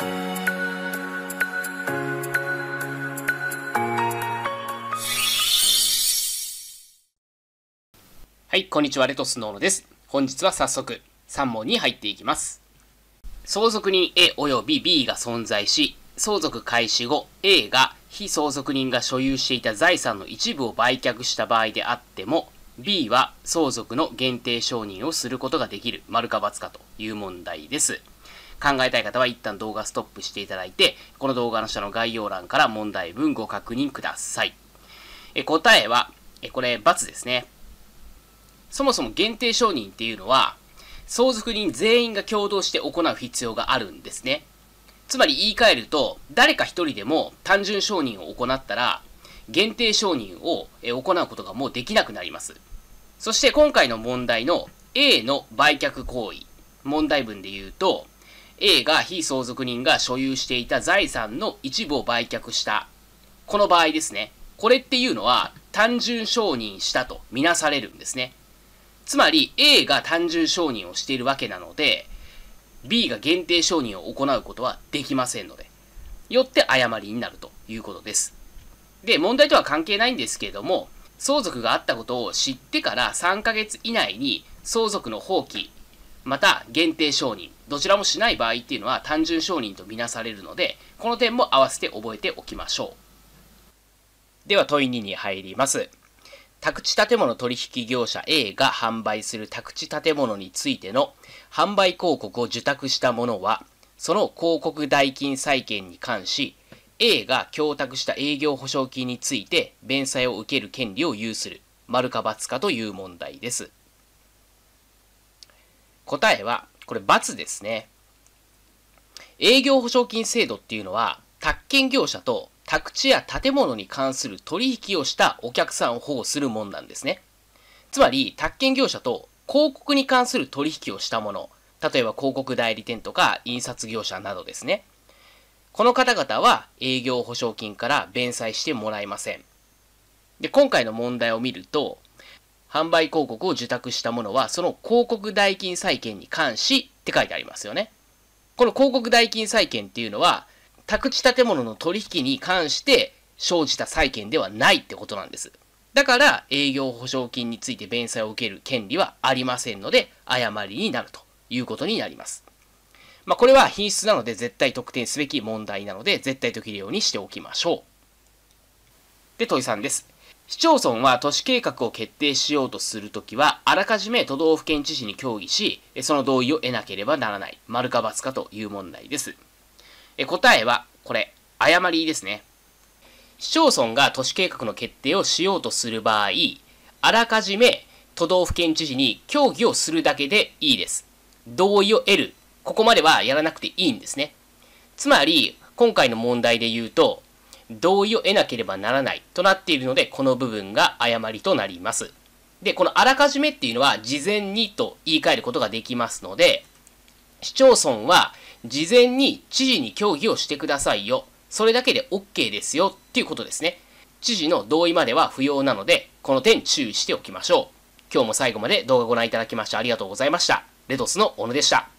はい、こんにちは、レトスノーノです。本日は早速、3問に入っていきます。相続人 A 及び B が存在し、相続開始後、A が非相続人が所有していた財産の一部を売却した場合であっても、B は相続の限定承認をすることができる、丸か×かという問題です。考えたい方は一旦動画ストップしていただいて、この動画の下の概要欄から問題文ご確認ください。え答えは、えこれ、×ですね。そもそも限定承認っていうのは、相続人全員が共同して行う必要があるんですね。つまり言い換えると、誰か一人でも単純承認を行ったら、限定承認を行うことがもうできなくなります。そして今回の問題の A の売却行為、問題文で言うと、A が非相続人が所有していた財産の一部を売却した。この場合ですね。これっていうのは単純承認したとみなされるんですね。つまり A が単純承認をしているわけなので、B が限定承認を行うことはできませんので、よって誤りになるということです。で、問題とは関係ないんですけれども、相続があったことを知ってから3ヶ月以内に相続の放棄、また限定承認、どちらもしない場合っていうのは単純承認とみなされるので、この点も合わせて覚えておきましょう。では問い2に入ります。宅地建物取引業者 A が販売する宅地建物についての販売広告を受託した者は、その広告代金債権に関し、A が供託した営業保証金について弁済を受ける権利を有する、丸か×かという問題です。答えは、これ×ですね。営業保証金制度っていうのは、宅建業者と宅地や建物に関する取引をしたお客さんを保護するもんなんですね。つまり、宅建業者と広告に関する取引をしたもの、例えば広告代理店とか印刷業者などですね。この方々は営業保証金から弁済してもらえません。で、今回の問題を見ると、販売広告を受託したものは、その広告代金債権に関しって書いてありますよね。この広告代金債権っていうのは、宅地建物の取引に関して生じた債権ではないってことなんです。だから営業保証金について弁済を受ける権利はありませんので、誤りになるということになります。まあ、これは品質なので絶対得点すべき問題なので、絶対解けるようにしておきましょう。で、問い3です。市町村は都市計画を決定しようとするときは、あらかじめ都道府県知事に協議し、その同意を得なければならない。丸か×かという問題です。答えは、これ、誤りですね。市町村が都市計画の決定をしようとする場合、あらかじめ都道府県知事に協議をするだけでいいです。同意を得る。ここまではやらなくていいんですね。つまり、今回の問題で言うと、同意を得なければならないとなっているので、この部分が誤りとなります。で、このあらかじめっていうのは、事前にと言い換えることができますので、市町村は事前に知事に協議をしてくださいよ。それだけで OK ですよっていうことですね。知事の同意までは不要なので、この点注意しておきましょう。今日も最後まで動画ご覧いただきましてありがとうございました。レトスの小野でした。